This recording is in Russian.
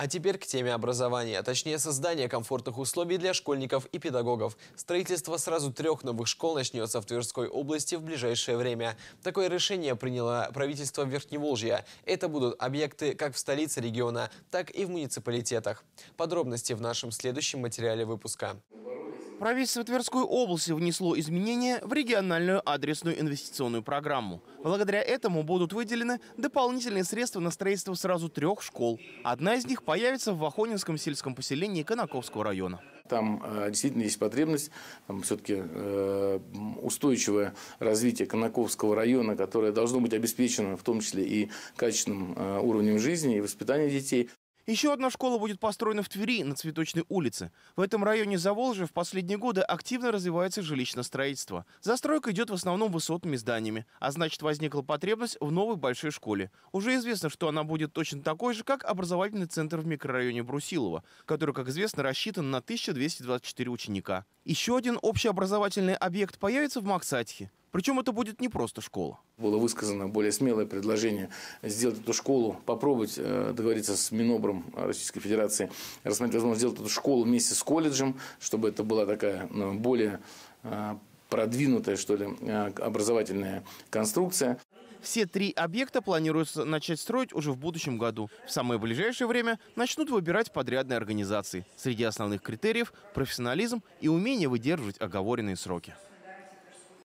А теперь к теме образования, а точнее создания комфортных условий для школьников и педагогов. Строительство сразу трех новых школ начнется в Тверской области в ближайшее время. Такое решение приняло правительство Верхневолжья. Это будут объекты как в столице региона, так и в муниципалитетах. Подробности в нашем следующем материале выпуска. Правительство Тверской области внесло изменения в региональную адресную инвестиционную программу. Благодаря этому будут выделены дополнительные средства на строительство сразу трех школ. Одна из них появится в Вахонинском сельском поселении Конаковского района. Там э, действительно есть потребность, там все-таки э, устойчивое развитие Конаковского района, которое должно быть обеспечено в том числе и качественным э, уровнем жизни и воспитанием детей. Еще одна школа будет построена в Твери на Цветочной улице. В этом районе Заволжья в последние годы активно развивается жилищное строительство. Застройка идет в основном высотными зданиями, а значит возникла потребность в новой большой школе. Уже известно, что она будет точно такой же, как образовательный центр в микрорайоне Брусилова, который, как известно, рассчитан на 1224 ученика. Еще один общеобразовательный объект появится в Максатьхе. Причем это будет не просто школа. Было высказано более смелое предложение сделать эту школу, попробовать э, договориться с Минобром Российской Федерации, рассмотреть возможность сделать эту школу вместе с колледжем, чтобы это была такая ну, более э, продвинутая, что ли, э, образовательная конструкция. Все три объекта планируется начать строить уже в будущем году. В самое ближайшее время начнут выбирать подрядные организации. Среди основных критериев – профессионализм и умение выдерживать оговоренные сроки.